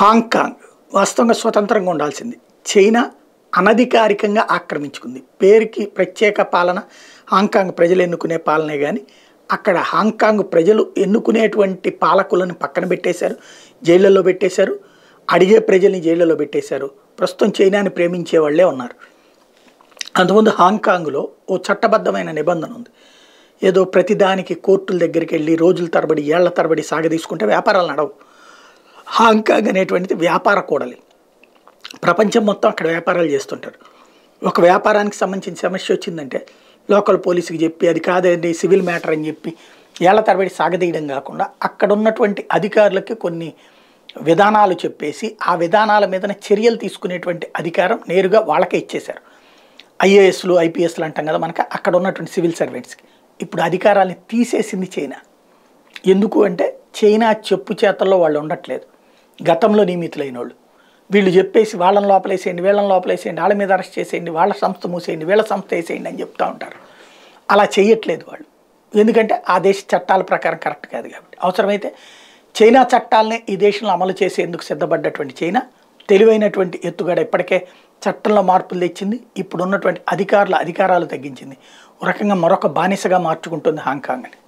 Hong Kong వాస్తవంగా స్వతంత్రంగా ఉండాల్సింది చైనా అనధికారికంగా ఆక్రమించుకుంది పేరుకి ప్రత్యేక పాలన హాంకాంగ్ ప్రజలు ఎన్నుకునే పాలనే కానీ అక్కడ హాంకాంగ్ ప్రజలు ఎన్నుకునేటువంటి పాలకులను పక్కన పెట్టేశారు జైళ్ళల్లో పెట్టేశారు అడిగే ప్రజల్ని జైళ్ళలో పెట్టేశారు ప్రస్తుతం చైనాని ప్రేమించే వాళ్ళే ఉన్నారు అంతకుముందు హాంకాంగ్లో ఓ చట్టబద్ధమైన నిబంధన ఉంది ఏదో ప్రతిదానికి కోర్టుల దగ్గరికి వెళ్ళి రోజుల తరబడి ఏళ్ల తరబడి సాగదీసుకుంటే వ్యాపారాలు నడవు హాంకాంగ్ అనేటువంటిది వ్యాపార కూడలి ప్రపంచం మొత్తం అక్కడ వ్యాపారాలు చేస్తుంటారు ఒక వ్యాపారానికి సంబంధించిన సమస్య వచ్చిందంటే లోకల్ పోలీసుకి చెప్పి అది కాదండి సివిల్ మ్యాటర్ అని చెప్పి ఏళ్ల తరబడి సాగదీయడం కాకుండా అక్కడ ఉన్నటువంటి అధికారులకి కొన్ని విధానాలు చెప్పేసి ఆ విధానాల మీదన చర్యలు తీసుకునేటువంటి అధికారం నేరుగా వాళ్ళకే ఇచ్చేశారు ఐఏఎస్లు ఐపీఎస్లు అంటాం కదా మనకి అక్కడ ఉన్నటువంటి సివిల్ సర్వెంట్స్కి ఇప్పుడు అధికారాన్ని తీసేసింది చైనా ఎందుకు అంటే చైనా చెప్పు చేతల్లో వాళ్ళు ఉండట్లేదు గతంలో నియమితులైన వాళ్ళు వీళ్ళు చెప్పేసి వాళ్ళని లోపలేసేయండి వీళ్ళని లోపలేసేయండి వాళ్ళ మీద అరెస్ట్ చేసేయండి వాళ్ళ సంస్థ మూసేయండి వీళ్ళ సంస్థ వేసేయండి అని చెప్తూ ఉంటారు అలా చేయట్లేదు వాళ్ళు ఎందుకంటే ఆ దేశ చట్టాల ప్రకారం కరెక్ట్ కాదు కాబట్టి అవసరమైతే చైనా చట్టాలనే ఈ దేశంలో అమలు చేసేందుకు సిద్ధపడ్డటువంటి చైనా తెలివైనటువంటి ఎత్తుగడ ఇప్పటికే చట్టంలో మార్పులు తెచ్చింది ఇప్పుడున్నటువంటి అధికారుల అధికారాలు తగ్గించింది ఒక రకంగా మరొక బానిసగా మార్చుకుంటుంది హాంకాంగ్ అని